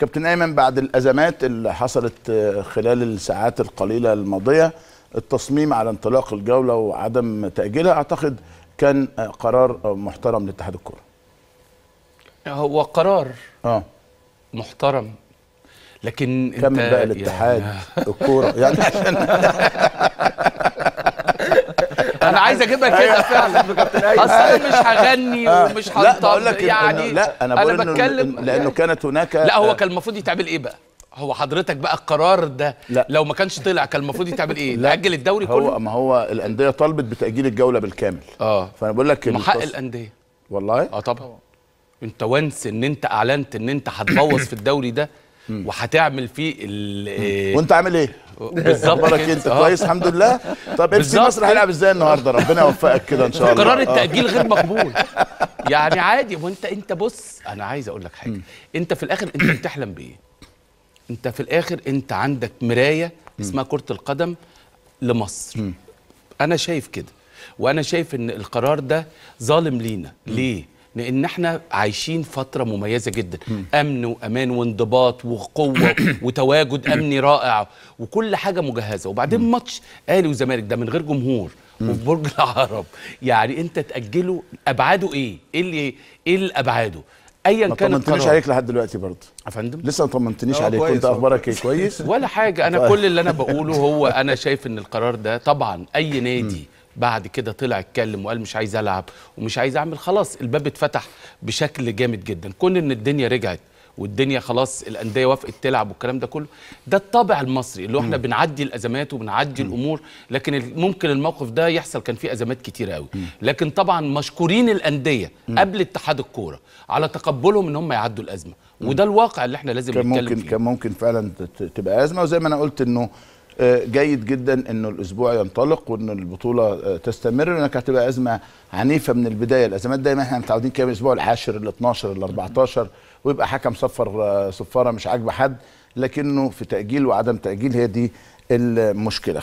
كابتن ايمن بعد الازمات اللي حصلت آه، خلال الساعات القليله الماضيه التصميم على انطلاق الجوله وعدم تاجيلها اعتقد كان آه، قرار آه، محترم لاتحاد الكوره هو قرار اه محترم لكن كمل بقى الاتحاد الكوره يعني عشان انا عايز اجيبها كده أيوة. فعلا اصل انا مش أيوة. هغني ومش لا يعني لا انا, أنا بتكلم لانه يعني كانت هناك لا هو آه. كان المفروض يتعمل ايه بقى؟ هو حضرتك بقى القرار ده لا. لو ما كانش طلع كان المفروض يتعمل ايه؟ نأجل الدوري كله؟ هو ما هو الانديه طلبت بتأجيل الجوله بالكامل اه فانا بقول لك ما حق الانديه والله؟ اه طبعا انت وانس ان انت اعلنت ان انت هتبوظ في الدوري ده وهتعمل فيه ال وانت عامل ايه؟ بالظبط اخبارك إيه؟ انت آه. كويس الحمد لله طب اف سي مصر هيلعب ازاي النهارده ربنا يوفقك كده ان شاء الله قرار آه. التاجيل غير مقبول يعني عادي وانت انت بص انا عايز اقول لك حاجه انت في الاخر انت بتحلم بايه انت في الاخر انت عندك مرايه اسمها كره القدم لمصر انا شايف كده وانا شايف ان القرار ده ظالم لينا ليه لان احنا عايشين فتره مميزه جدا امن وامان وانضباط وقوه وتواجد امني رائع وكل حاجه مجهزه وبعدين ماتش اهلي وزمالك ده من غير جمهور وفي برج العرب يعني انت تاجله ابعاده ايه ايه اللي ايه اللي ابعاده ايا كان ما طمنتنيش عليك لحد دلوقتي برضه يا فندم لسه ما طمنتنيش اه، عليك كنت اخبارك ايه كويس ولا حاجه انا طيب. كل اللي انا بقوله هو انا شايف ان القرار ده طبعا اي نادي بعد كده طلع اتكلم وقال مش عايز العب ومش عايز اعمل خلاص الباب اتفتح بشكل جامد جدا كون ان الدنيا رجعت والدنيا خلاص الانديه وافقت تلعب والكلام ده كله ده الطابع المصري اللي احنا بنعدي الازمات وبنعدي م. الامور لكن ممكن الموقف ده يحصل كان فيه ازمات كتير قوي م. لكن طبعا مشكورين الانديه م. قبل اتحاد الكوره على تقبلهم ان هم يعدوا الازمه وده الواقع اللي احنا لازم نتكلم فيه كان ممكن كان ممكن فعلا تبقى ازمه وزي ما انا قلت انه آه، جيد جدا انه الاسبوع ينطلق وان البطوله آه، تستمر لانك هتبقى ازمه عنيفه من البدايه الازمات دايما احنا متعودين كام الاسبوع العاشر ال 12 ال 14 ويبقى حكم صفر آه، صفاره مش عاجبه حد لكنه في تاجيل وعدم تاجيل هي دي المشكله